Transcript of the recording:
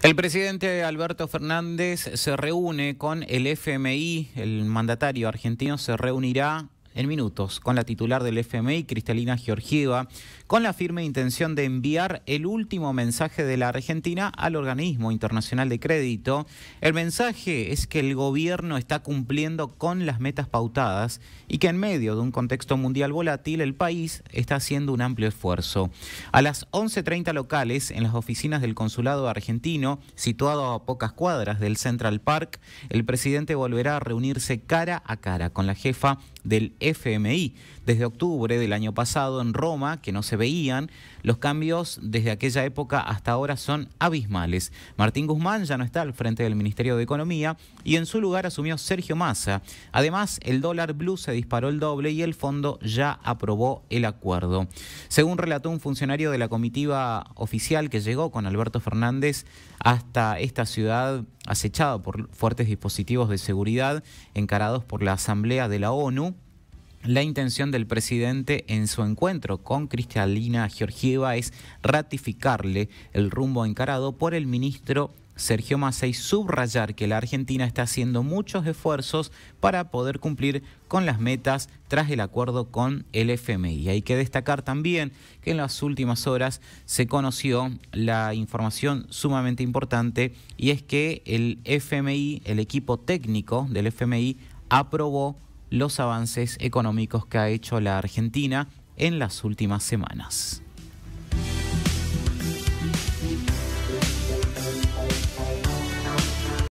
El presidente Alberto Fernández se reúne con el FMI, el mandatario argentino se reunirá en minutos con la titular del FMI, Cristalina Georgieva, con la firme intención de enviar el último mensaje de la Argentina al organismo internacional de crédito. El mensaje es que el gobierno está cumpliendo con las metas pautadas y que en medio de un contexto mundial volátil el país está haciendo un amplio esfuerzo. A las 11.30 locales, en las oficinas del Consulado argentino, situado a pocas cuadras del Central Park, el presidente volverá a reunirse cara a cara con la jefa del FMI. Desde octubre del año pasado en Roma, que no se veían, los cambios desde aquella época hasta ahora son abismales. Martín Guzmán ya no está al frente del Ministerio de Economía y en su lugar asumió Sergio Massa. Además, el dólar blue se disparó el doble y el fondo ya aprobó el acuerdo. Según relató un funcionario de la comitiva oficial que llegó con Alberto Fernández hasta esta ciudad acechado por fuertes dispositivos de seguridad encarados por la Asamblea de la ONU, la intención del presidente en su encuentro con Cristalina Georgieva es ratificarle el rumbo encarado por el ministro Sergio Massa y subrayar que la Argentina está haciendo muchos esfuerzos para poder cumplir con las metas tras el acuerdo con el FMI. Hay que destacar también que en las últimas horas se conoció la información sumamente importante y es que el FMI, el equipo técnico del FMI, aprobó los avances económicos que ha hecho la Argentina en las últimas semanas.